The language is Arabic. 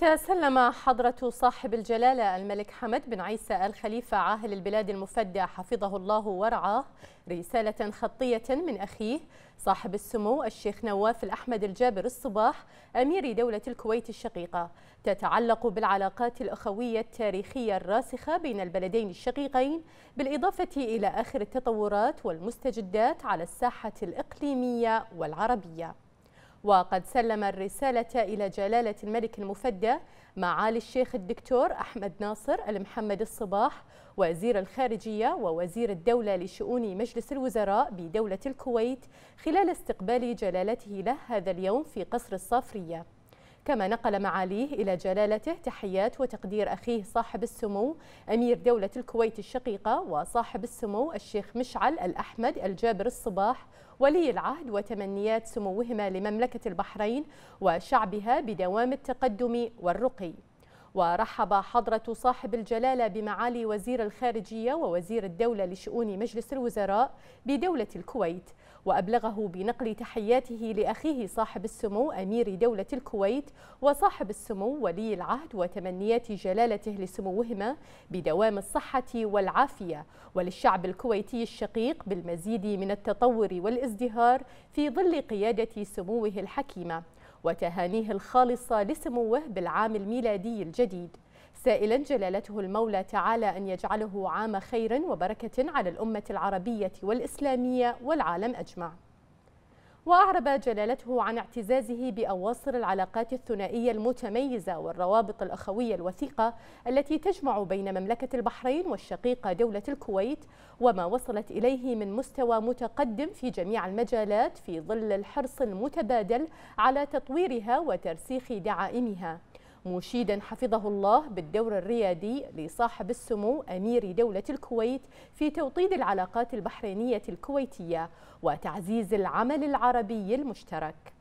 تسلم حضرة صاحب الجلالة الملك حمد بن عيسى الخليفة عاهل البلاد المفدى حفظه الله ورعاه رسالة خطية من أخيه صاحب السمو الشيخ نواف الأحمد الجابر الصباح أمير دولة الكويت الشقيقة تتعلق بالعلاقات الأخوية التاريخية الراسخة بين البلدين الشقيقين بالإضافة إلى آخر التطورات والمستجدات على الساحة الإقليمية والعربية وقد سلم الرسالة إلى جلالة الملك المفدى معالي الشيخ الدكتور أحمد ناصر المحمد الصباح وزير الخارجية ووزير الدولة لشؤون مجلس الوزراء بدولة الكويت خلال استقبال جلالته له هذا اليوم في قصر الصافرية كما نقل معاليه إلى جلالته تحيات وتقدير أخيه صاحب السمو أمير دولة الكويت الشقيقة وصاحب السمو الشيخ مشعل الأحمد الجابر الصباح ولي العهد وتمنيات سموهما لمملكة البحرين وشعبها بدوام التقدم والرقي ورحب حضرة صاحب الجلالة بمعالي وزير الخارجية ووزير الدولة لشؤون مجلس الوزراء بدولة الكويت وأبلغه بنقل تحياته لأخيه صاحب السمو أمير دولة الكويت وصاحب السمو ولي العهد وتمنيات جلالته لسموهما بدوام الصحة والعافية وللشعب الكويتي الشقيق بالمزيد من التطور والازدهار في ظل قيادة سموه الحكيمة وتهانيه الخالصة لسموه بالعام الميلادي الجديد سائلا جلالته المولى تعالى أن يجعله عام خير وبركة على الأمة العربية والإسلامية والعالم أجمع وأعرب جلالته عن اعتزازه بأواصر العلاقات الثنائية المتميزة والروابط الأخوية الوثيقة التي تجمع بين مملكة البحرين والشقيقة دولة الكويت وما وصلت إليه من مستوى متقدم في جميع المجالات في ظل الحرص المتبادل على تطويرها وترسيخ دعائمها مشيدا حفظه الله بالدور الريادي لصاحب السمو أمير دولة الكويت في توطيد العلاقات البحرينية الكويتية وتعزيز العمل العربي المشترك